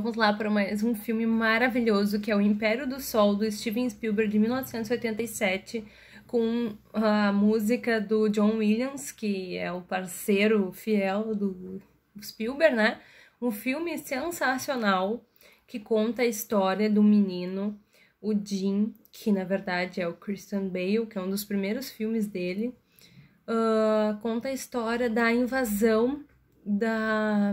Vamos lá para mais um filme maravilhoso que é O Império do Sol, do Steven Spielberg, de 1987, com ah, a música do John Williams, que é o parceiro fiel do Spielberg, né? Um filme sensacional que conta a história do menino, o Jim, que na verdade é o Christian Bale, que é um dos primeiros filmes dele. Uh, conta a história da invasão da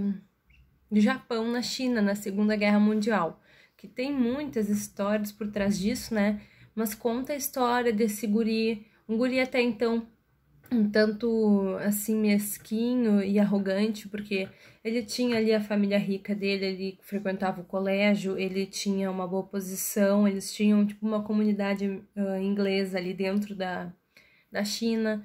do Japão na China na Segunda Guerra Mundial, que tem muitas histórias por trás disso, né? Mas conta a história desse guri, um guri até então um tanto assim mesquinho e arrogante, porque ele tinha ali a família rica dele, ele frequentava o colégio, ele tinha uma boa posição, eles tinham tipo uma comunidade uh, inglesa ali dentro da, da China.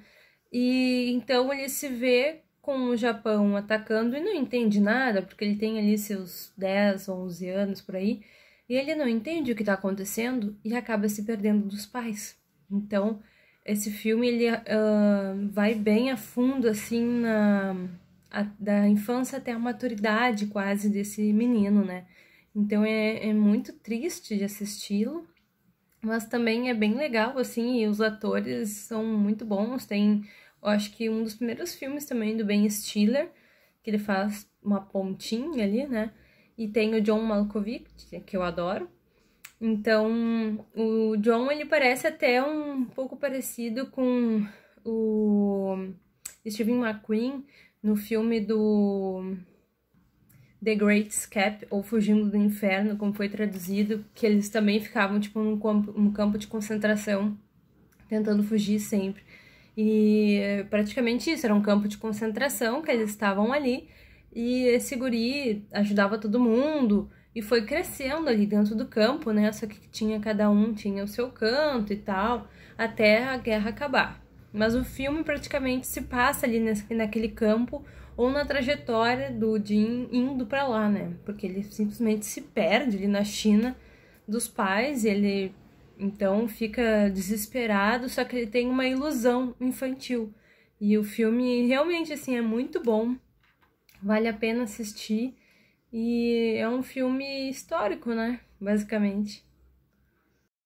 E então ele se vê com o Japão atacando e não entende nada, porque ele tem ali seus 10, 11 anos por aí, e ele não entende o que está acontecendo e acaba se perdendo dos pais. Então, esse filme ele uh, vai bem a fundo assim na a, da infância até a maturidade quase desse menino, né? Então é, é muito triste de assisti-lo, mas também é bem legal, assim, e os atores são muito bons. Tem, eu acho que um dos primeiros filmes também do Ben Stiller, que ele faz uma pontinha ali, né? E tem o John Malkovich, que eu adoro. Então, o John, ele parece até um pouco parecido com o Steven McQueen no filme do The Great Escape, ou Fugindo do Inferno, como foi traduzido, que eles também ficavam, tipo, num campo, num campo de concentração, tentando fugir sempre. E eh, praticamente isso, era um campo de concentração que eles estavam ali, e esse guri ajudava todo mundo, e foi crescendo ali dentro do campo, né? Só que tinha cada um, tinha o seu canto e tal, até a guerra acabar. Mas o filme praticamente se passa ali nesse, naquele campo ou na trajetória do Jin indo para lá, né? Porque ele simplesmente se perde ali na China dos pais, ele então fica desesperado, só que ele tem uma ilusão infantil. E o filme realmente assim é muito bom. Vale a pena assistir. E é um filme histórico, né? Basicamente.